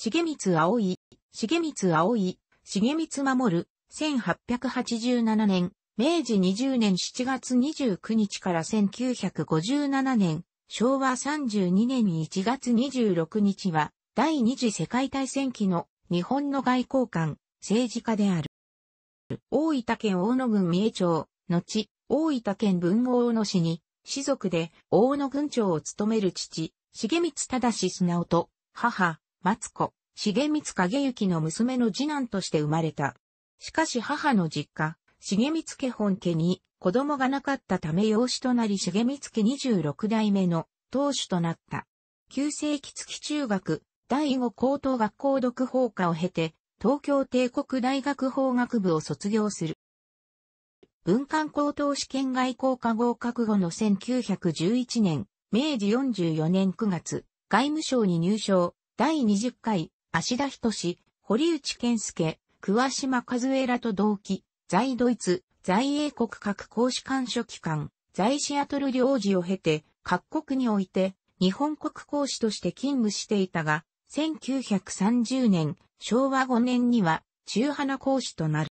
重光葵、重光葵、重光守、1887年、明治20年7月29日から1957年、昭和32年1月26日は、第二次世界大戦期の日本の外交官、政治家である。大分県大野郡三重町、後、大分県文豪大野市に、士族で大野郡長を務める父、重光忠直と、母、松子、重光景行の娘の次男として生まれた。しかし母の実家、重光家本家に子供がなかったため養子となり重光家26代目の当主となった。旧世紀月中学、第五高等学校読法科を経て、東京帝国大学法学部を卒業する。文官高等試験外交科合格後の1911年、明治44年9月、外務省に入省、第20回、足田仁、堀内健介、桑島和恵らと同期、在ドイツ、在英国各公使館書記官、在シアトル領事を経て、各国において、日本国公使として勤務していたが、1930年、昭和5年には、中花な公使となる。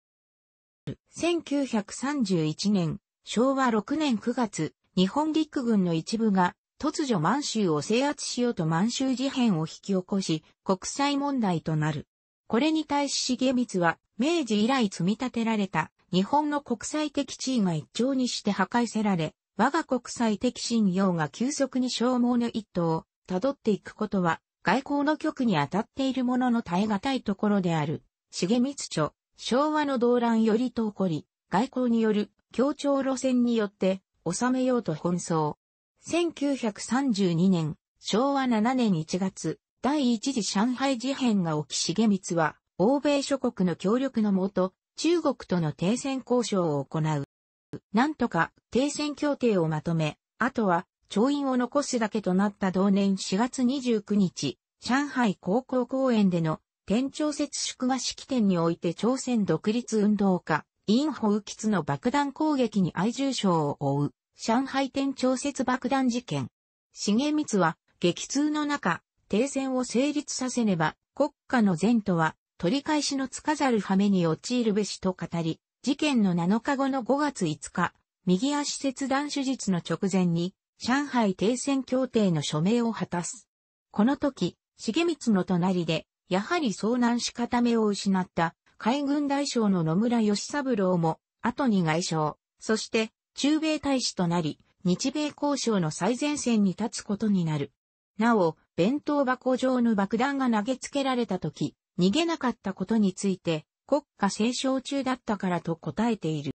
1931年、昭和6年9月、日本陸軍の一部が突如満州を制圧しようと満州事変を引き起こし、国際問題となる。これに対し重光は、明治以来積み立てられた日本の国際的地位が一丁にして破壊せられ、我が国際的信用が急速に消耗の一途を辿っていくことは、外交の局に当たっているものの耐え難いところである。重光著、昭和の動乱よりと起こり、外交による協調路線によって収めようと奔走。1932年、昭和7年1月、第一次上海事変が起き重光は、欧米諸国の協力のもと、中国との停戦交渉を行う。なんとか停戦協定をまとめ、あとは、調印を残すだけとなった同年4月29日、上海高校公園での天朝節祝賀式典において朝鮮独立運動家、インホウキツの爆弾攻撃に愛重賞を負う。上海店調節爆弾事件。重光は、激痛の中、停戦を成立させねば、国家の前途は、取り返しのつかざる羽目に陥るべしと語り、事件の7日後の5月5日、右足切断手術の直前に、上海停戦協定の署名を果たす。この時、重光の隣で、やはり遭難し固めを失った、海軍大将の野村義三郎も、後に外相、そして、駐米大使となり、日米交渉の最前線に立つことになる。なお、弁当箱上の爆弾が投げつけられた時、逃げなかったことについて、国家斉唱中だったからと答えている。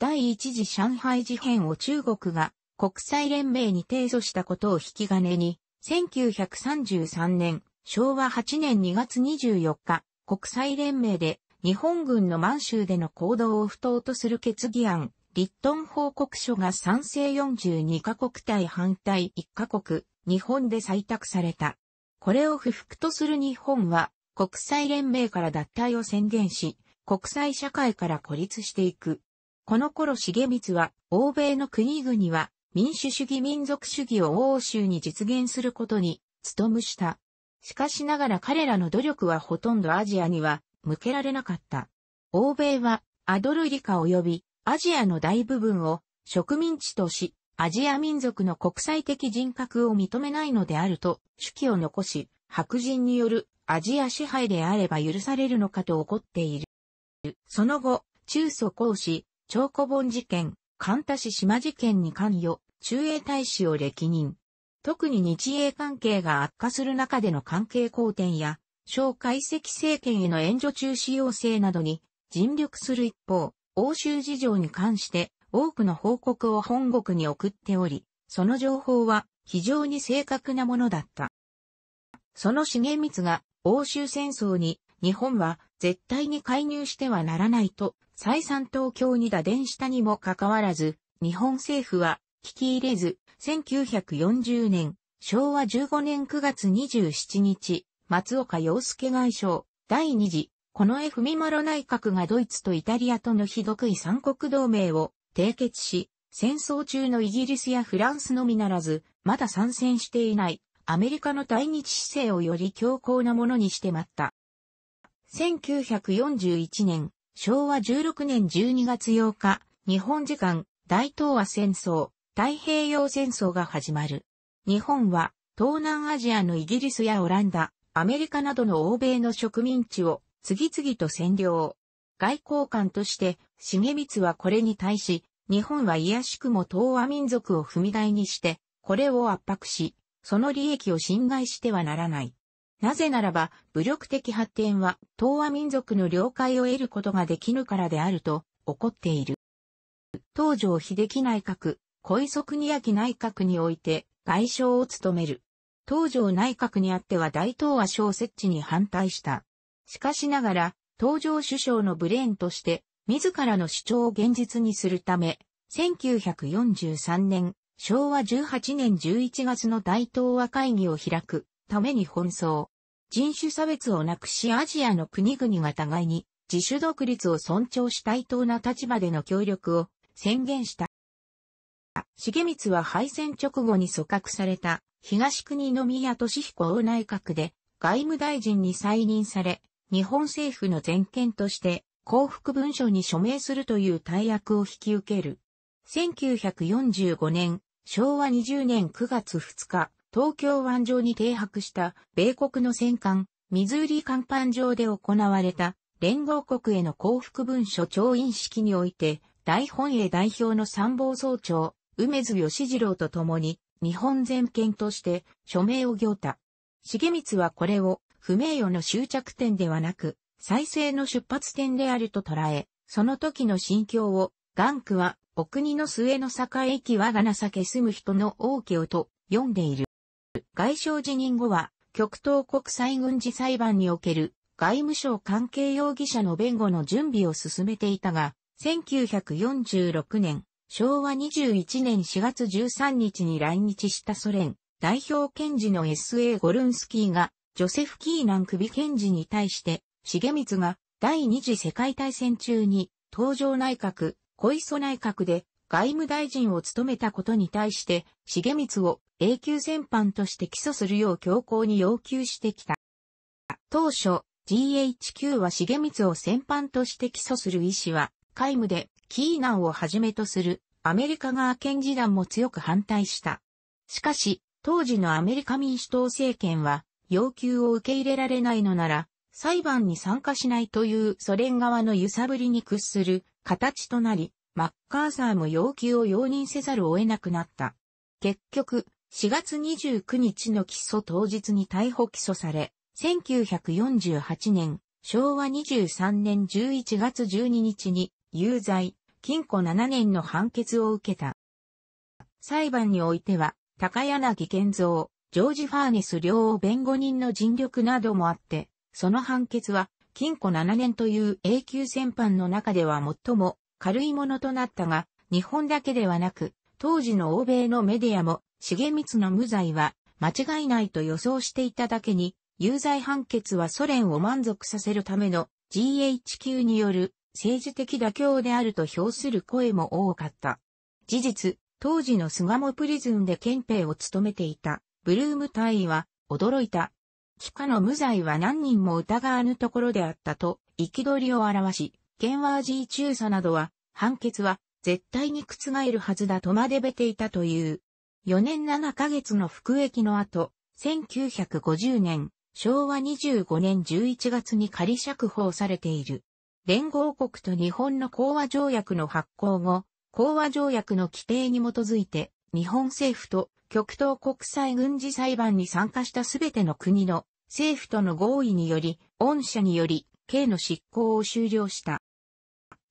第一次上海事変を中国が国際連盟に提訴したことを引き金に、1933年、昭和8年2月24日、国際連盟で日本軍の満州での行動を不当とする決議案リットン報告書が賛成42カ国対反対1カ国、日本で採択された。これを不服とする日本は、国際連盟から脱退を宣言し、国際社会から孤立していく。この頃重光は、欧米の国々は、民主主義民族主義を欧州に実現することに、努むした。しかしながら彼らの努力はほとんどアジアには、向けられなかった。欧米は、アドルリカ及び、アジアの大部分を植民地とし、アジア民族の国際的人格を認めないのであると主記を残し、白人によるアジア支配であれば許されるのかと怒っている。その後、中祖公子、長古本事件、関田市島事件に関与、中英大使を歴任。特に日英関係が悪化する中での関係好転や、小解析政権への援助中止要請などに尽力する一方、欧州事情に関して多くの報告を本国に送っており、その情報は非常に正確なものだった。その重光が欧州戦争に日本は絶対に介入してはならないと再三東京に打電したにもかかわらず、日本政府は聞き入れず、1940年、昭和15年9月27日、松岡洋介外相、第2次この F・ ミマロ内閣がドイツとイタリアとのひどくい三国同盟を締結し、戦争中のイギリスやフランスのみならず、まだ参戦していないアメリカの対日姿勢をより強硬なものにしてまった。1941年、昭和16年12月8日、日本時間、大東亜戦争、太平洋戦争が始まる。日本は、東南アジアのイギリスやオランダ、アメリカなどの欧米の植民地を次々と占領。外交官として、重光はこれに対し、日本は卑しくも東亜民族を踏み台にして、これを圧迫し、その利益を侵害してはならない。なぜならば、武力的発展は東亜民族の了解を得ることができぬからであると、怒っている。東条秀樹内閣、小磯国明内閣において、外相を務める。東条内閣にあっては大東亜省設置に反対した。しかしながら、登場首相のブレーンとして、自らの主張を現実にするため、1943年、昭和18年11月の大東亜会議を開くために奔走。人種差別をなくしアジアの国々が互いに自主独立を尊重し対等な立場での協力を宣言した。重光は敗戦直後に組閣された東国宮俊彦王内閣で外務大臣に再任され、日本政府の全権として幸福文書に署名するという大役を引き受ける。1945年、昭和20年9月2日、東京湾上に停泊した米国の戦艦、ミズーリ艦板上で行われた連合国への幸福文書調印式において、大本営代表の参謀総長、梅津義次郎と共に、日本全権として署名を行った。重光はこれを不名誉の終着点ではなく、再生の出発点であると捉え、その時の心境を、ガンクは、お国の末の栄域我が情け住む人の王家をと読んでいる。外相辞任後は、極東国際軍事裁判における外務省関係容疑者の弁護の準備を進めていたが、1946年、昭和21年4月13日に来日したソ連代表検事の S.A. ゴルンスキーがジョセフ・キーナン首検事に対して、重光が第二次世界大戦中に東条内閣、小磯内閣で外務大臣を務めたことに対して、重光を永久戦犯として起訴するよう強硬に要求してきた。当初、GHQ は重光を戦犯として起訴する意思は、皆無で、キーナンをはじめとするアメリカ側検事団も強く反対した。しかし、当時のアメリカ民主党政権は、要求を受け入れられないのなら、裁判に参加しないというソ連側の揺さぶりに屈する形となり、マッカーサーも要求を容認せざるを得なくなった。結局、4月29日の起訴当日に逮捕起訴され、1948年、昭和23年11月12日に有罪、禁錮7年の判決を受けた。裁判においては、高柳健三、ジョージ・ファーネス両弁護人の尽力などもあって、その判決は、禁錮7年という永久戦犯の中では最も軽いものとなったが、日本だけではなく、当時の欧米のメディアも、重光の無罪は間違いないと予想していただけに、有罪判決はソ連を満足させるための GHQ による政治的妥協であると評する声も多かった。事実、当時の菅もプリズンで憲兵を務めていたブルーム大員は、驚いた。帰化の無罪は何人も疑わぬところであったと、憤りを表し、ゲンワージー中佐などは、判決は、絶対に覆るはずだとまでべていたという。4年7ヶ月の服役の後、1950年、昭和25年11月に仮釈放されている。連合国と日本の講和条約の発行後、講和条約の規定に基づいて、日本政府と極東国際軍事裁判に参加したすべての国の政府との合意により、恩赦により、刑の執行を終了した。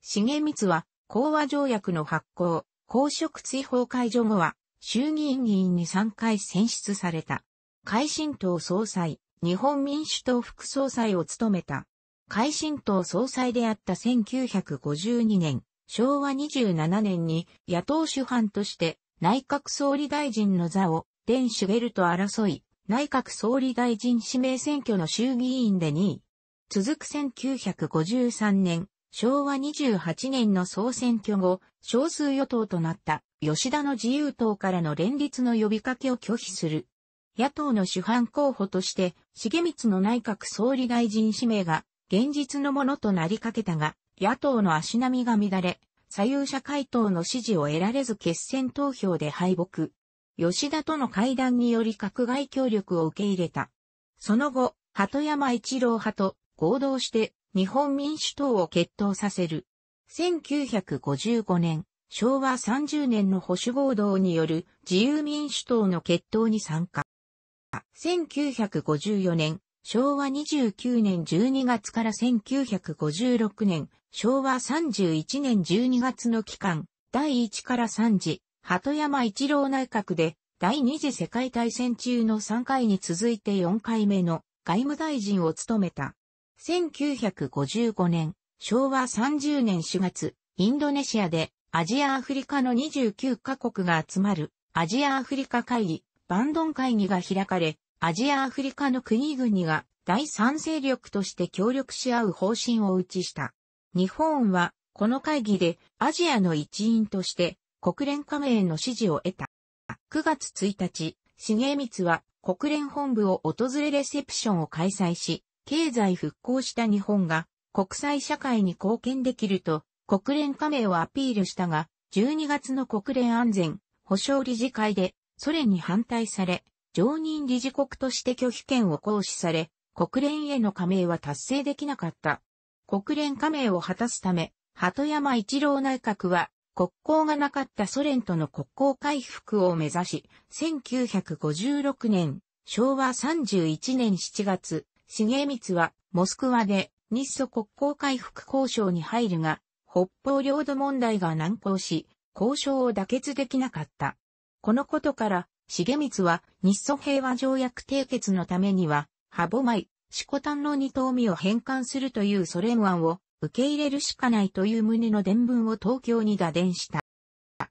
重光は、講和条約の発行、公職追放解除後は、衆議院議員に3回選出された。改進党総裁、日本民主党副総裁を務めた。改進党総裁であった1952年、昭和27年に野党主犯として内閣総理大臣の座を、デン・シュベルと争い、内閣総理大臣指名選挙の衆議院で2位。続く1953年、昭和28年の総選挙後、少数与党となった吉田の自由党からの連立の呼びかけを拒否する。野党の主犯候補として、重光の内閣総理大臣指名が現実のものとなりかけたが、野党の足並みが乱れ、左右者回答の支持を得られず決戦投票で敗北。吉田との会談により閣外協力を受け入れた。その後、鳩山一郎派と合同して日本民主党を決闘させる。1955年、昭和30年の保守合同による自由民主党の決闘に参加。1954年、昭和29年12月から1956年昭和31年12月の期間、第1から3次、鳩山一郎内閣で、第二次世界大戦中の3回に続いて4回目の外務大臣を務めた。1955年、昭和30年4月、インドネシアでアジアアフリカの29カ国が集まるアジアアフリカ会議、バンドン会議が開かれ、アジアアフリカの国々が第三勢力として協力し合う方針を打ちした。日本はこの会議でアジアの一員として国連加盟の支持を得た。9月1日、重光は国連本部を訪れレセプションを開催し、経済復興した日本が国際社会に貢献できると国連加盟をアピールしたが、12月の国連安全保障理事会でソ連に反対され、常任理事国として拒否権を行使され、国連への加盟は達成できなかった。国連加盟を果たすため、鳩山一郎内閣は、国交がなかったソ連との国交回復を目指し、1956年、昭和31年7月、重光は、モスクワで、日ソ国交回復交渉に入るが、北方領土問題が難航し、交渉を妥結できなかった。このことから、重光は日ソ平和条約締結のためには、歯舞、四股丹の二頭身を返還するというソ連案を受け入れるしかないという旨の伝聞を東京に打電した。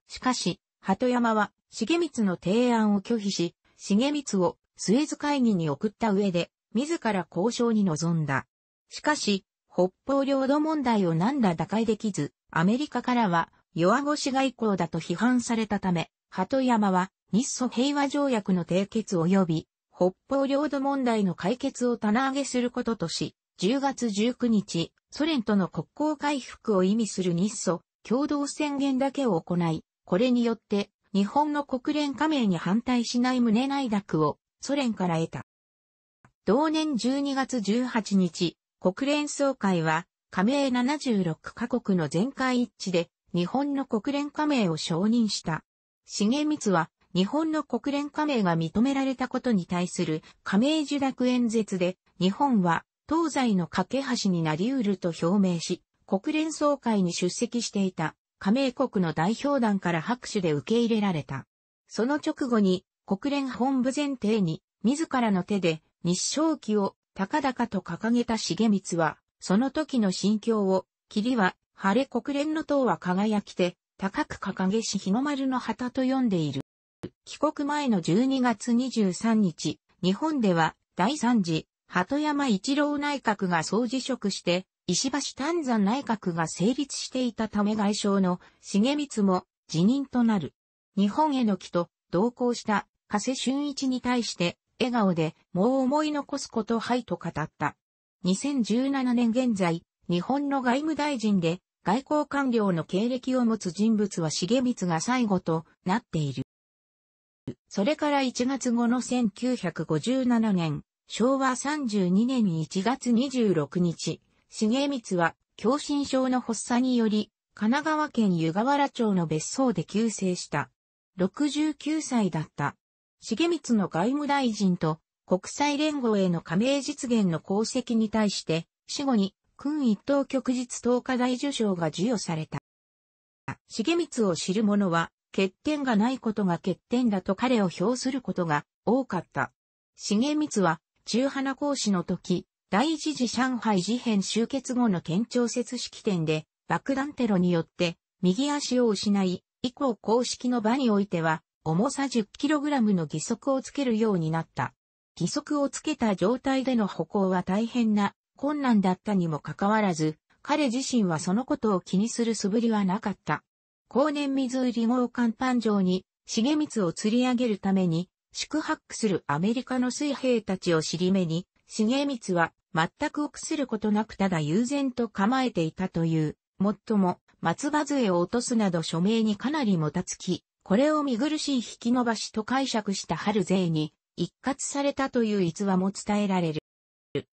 しかし、鳩山は重光の提案を拒否し、重光をスエズ会議に送った上で、自ら交渉に臨んだ。しかし、北方領土問題を何ら打開できず、アメリカからは弱腰外交だと批判されたため、鳩山は日ソ平和条約の締結及び北方領土問題の解決を棚上げすることとし、10月19日、ソ連との国交回復を意味する日ソ共同宣言だけを行い、これによって日本の国連加盟に反対しない旨内諾をソ連から得た。同年12月18日、国連総会は加盟76カ国の全会一致で日本の国連加盟を承認した。重光は日本の国連加盟が認められたことに対する加盟受諾演説で、日本は東西の架け橋になり得ると表明し、国連総会に出席していた加盟国の代表団から拍手で受け入れられた。その直後に国連本部前提に自らの手で日照旗を高々と掲げた重光は、その時の心境を、霧は晴れ国連の塔は輝きて、高く掲げし日の丸の旗と読んでいる。帰国前の12月23日、日本では第3次、鳩山一郎内閣が総辞職して、石橋丹山内閣が成立していたため外相の重光も辞任となる。日本への帰と同行した加瀬俊一に対して笑顔でもう思い残すことはいと語った。2017年現在、日本の外務大臣で外交官僚の経歴を持つ人物は重光が最後となっている。それから1月後の1957年、昭和32年1月26日、重光は、狭心症の発作により、神奈川県湯河原町の別荘で急逝した。69歳だった。重光の外務大臣と国際連合への加盟実現の功績に対して、死後に、君一等旭日東科大受賞が授与された。重光を知る者は、欠点がないことが欠点だと彼を評することが多かった。重光は、中花講師の時、第一次上海事変終結後の県庁設式典で、爆弾テロによって、右足を失い、以降公式の場においては、重さ 10kg の義足をつけるようになった。義足をつけた状態での歩行は大変な困難だったにもかかわらず、彼自身はそのことを気にする素振りはなかった。後年水売り号艦誕上に、重光を釣り上げるために、宿泊するアメリカの水兵たちを尻目に、重光は全く臆することなくただ悠然と構えていたという、もっとも、松葉杖を落とすなど署名にかなりもたつき、これを見苦しい引き伸ばしと解釈した春勢に、一括されたという逸話も伝えられる。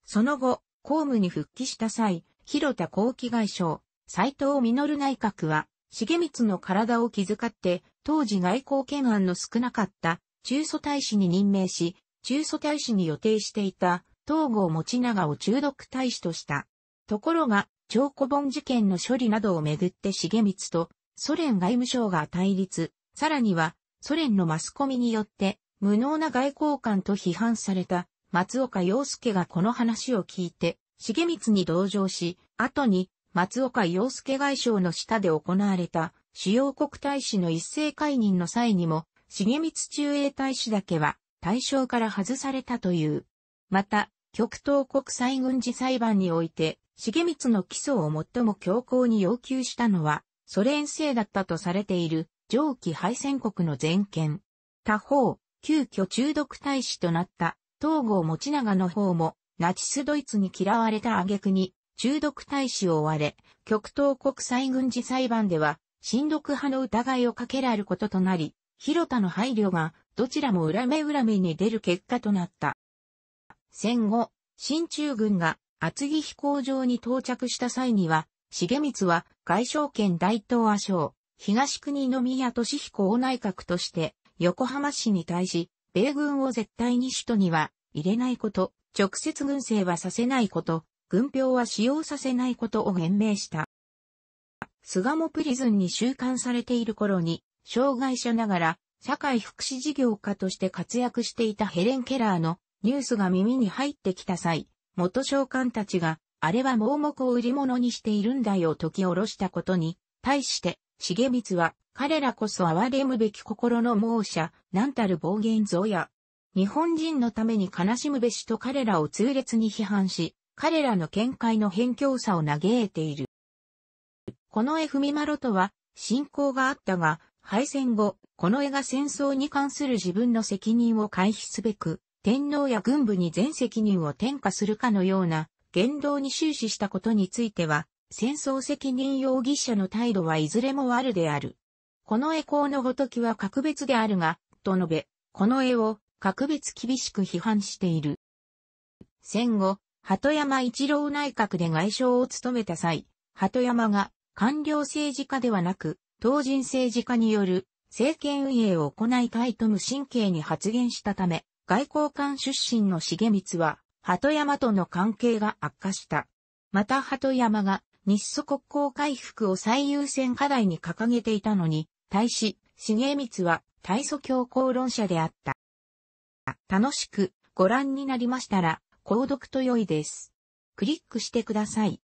その後、公務に復帰した際、広田後期外相、斎藤実内閣は、重光の体を気遣って、当時外交懸案の少なかった中祖大使に任命し、中祖大使に予定していた東郷持長を中毒大使とした。ところが、長古本事件の処理などをめぐって重光とソ連外務省が対立、さらにはソ連のマスコミによって無能な外交官と批判された松岡洋介がこの話を聞いて、重光に同情し、後に松岡洋介外相の下で行われた主要国大使の一斉解任の際にも、重光中英大使だけは対象から外されたという。また、極東国際軍事裁判において、重光の起訴を最も強硬に要求したのは、ソ連製だったとされている上記敗戦国の全権。他方、急遽中毒大使となった東郷持長の方も、ナチスドイツに嫌われた挙句に、中毒大使を追われ、極東国際軍事裁判では、親毒派の疑いをかけられることとなり、広田の配慮が、どちらも裏目裏目に出る結果となった。戦後、新中軍が厚木飛行場に到着した際には、重光は外省県大東亜省、東国宮俊彦を内閣として、横浜市に対し、米軍を絶対に首都には入れないこと、直接軍政はさせないこと、軍票は使用させないことを言明した。菅もプリズンに収監されている頃に、障害者ながら社会福祉事業家として活躍していたヘレン・ケラーのニュースが耳に入ってきた際、元召喚たちが、あれは盲目を売り物にしているんだよとき下ろしたことに、対して、重光は、彼らこそ哀れむべき心の猛者、なんたる暴言ぞや、日本人のために悲しむべしと彼らを痛烈に批判し、彼らの見解の辺境さを嘆いている。この絵文ろとは、信仰があったが、敗戦後、この絵が戦争に関する自分の責任を回避すべく、天皇や軍部に全責任を転嫁するかのような言動に終始したことについては、戦争責任容疑者の態度はいずれも悪である。この栄光のごときは格別であるが、と述べ、この絵を格別厳しく批判している。戦後、鳩山一郎内閣で外相を務めた際、鳩山が官僚政治家ではなく、当人政治家による政権運営を行いたいと無神経に発言したため、外交官出身の重光は、鳩山との関係が悪化した。また鳩山が日ソ国交回復を最優先課題に掲げていたのに、対し、重光は大祖教公論者であった。楽しくご覧になりましたら、購読と良いです。クリックしてください。